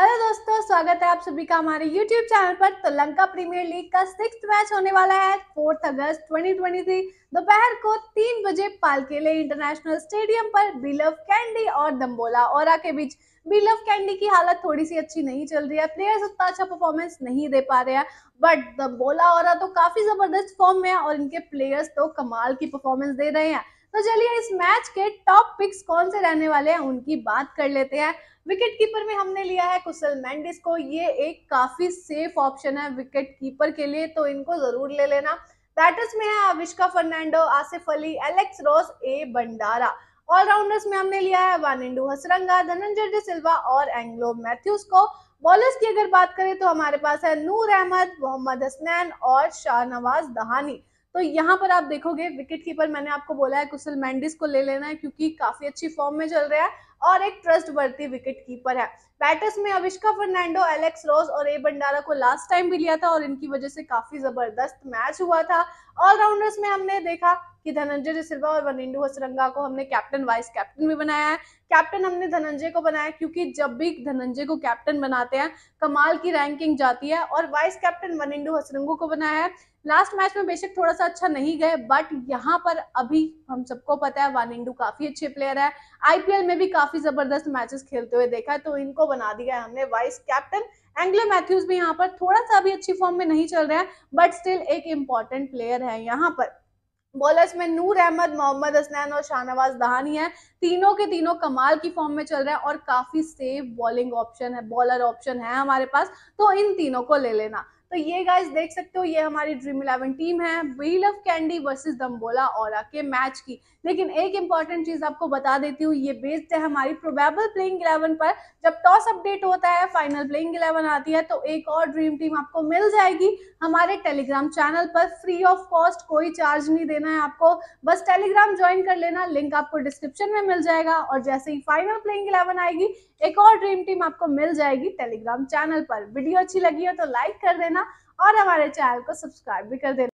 hello दोस्तों स्वागत है आप सभी का हमारे यूट्यूब चैनल पर तो लंका प्रीमियर लीग का सिक्स मैच होने वाला है फोर्थ अगस्त 2023 दोपहर को तीन बजे पालकेले इंटरनेशनल स्टेडियम पर बिलव कैंडी और दम्बोला और के बीच बिलव कैंडी की हालत थोड़ी सी अच्छी नहीं चल रही है प्लेयर्स उतना अच्छा परफॉर्मेंस नहीं दे पा रहे हैं बट दम्बोला और तो काफी जबरदस्त फॉर्म में है और इनके प्लेयर्स तो कमाल की परफॉर्मेंस दे रहे हैं तो चलिए इस मैच के टॉप पिक्स कौन से रहने वाले हैं उनकी बात कर लेते हैं विकेट कीपर में हमने लिया है कुशल मैंडिस को ये एक काफी सेफ ऑप्शन है विकेट कीपर के लिए तो इनको जरूर ले लेना बैटर्स में है Avishka Fernando Asif Ali Alex Ross A Bhandara allrounders में हमने लिया है वानिंडू हसरंगा धनंजय डे सिल्वा और एंग्लो मैथ्यूज को बॉलर्स की अगर बात करें तो हमारे पास है नूर अहमद मोहम्मद हसनैन और शाहनवाज दहानी तो यहाँ पर आप देखोगे विकेट कीपर मैंने आपको बोला है कुशल मैंडिस को ले लेना है क्योंकि काफी अच्छी फॉर्म में चल रहा है और एक ट्रस्ट वर्ती विकेट कीपर है बैटर्स में अविष्का फर्नांडो एलेक्स रोज और ए भंडारा को लास्ट टाइम भी लिया था और इनकी वजह से काफी जबरदस्त मैच हुआ था ऑलराउंडर्स में हमने देखा कि धनंजय सिल्वा और वनिंडू हसरंगा को हमने कैप्टन वाइस कैप्टन भी बनाया है कैप्टन हमने धनंजय को बनाया क्योंकि जब भी धनंजय को कैप्टन बनाते हैं कमाल की रैंकिंग जाती है और वाइस कैप्टन वनिंडू हसरंगो को बनाया है लास्ट मैच में बेशक थोड़ा सा अच्छा नहीं गए बट यहाँ पर अभी हम सबको पता है वानिंडू काफी अच्छे प्लेयर है आईपीएल में भी काफी जबरदस्त मैचेस खेलते हुए देखा है तो इनको बना दिया है हमने वाइस कैप्टन एंग्लो मैथ्यूज भी यहाँ पर थोड़ा सा भी अच्छी फॉर्म में नहीं चल रहा है बट स्टिल एक इम्पॉर्टेंट प्लेयर है यहाँ पर बॉलर्स में नूर अहमद मोहम्मद हसनैन और शाहनवाज दहानी है तीनों के तीनों कमाल की फॉर्म में चल रहे हैं और काफी सेफ बॉलिंग ऑप्शन है बॉलर ऑप्शन है हमारे पास तो इन तीनों को ले लेना तो ये गाइस देख सकते हो ये हमारी ड्रीम इलेवन टीम है we love Kandy versus Dambulla और के मैच की लेकिन एक इंपॉर्टेंट चीज आपको बता देती हूँ ये बेस्ड है हमारी प्रोबेबल प्लेइंग इलेवन पर जब टॉस अपडेट होता है फाइनल प्लेइंग इलेवन आती है तो एक और ड्रीम टीम आपको मिल जाएगी हमारे टेलीग्राम चैनल पर फ्री ऑफ कॉस्ट कोई चार्ज नहीं देना है आपको बस टेलीग्राम ज्वाइन कर लेना लिंक आपको डिस्क्रिप्शन में मिल जाएगा और जैसे ही फाइनल प्लेइंग इलेवन आएगी एक और ड्रीम टीम आपको मिल जाएगी टेलीग्राम चैनल पर वीडियो अच्छी लगी हो तो लाइक कर देना और हमारे चैनल को सब्सक्राइब भी कर देना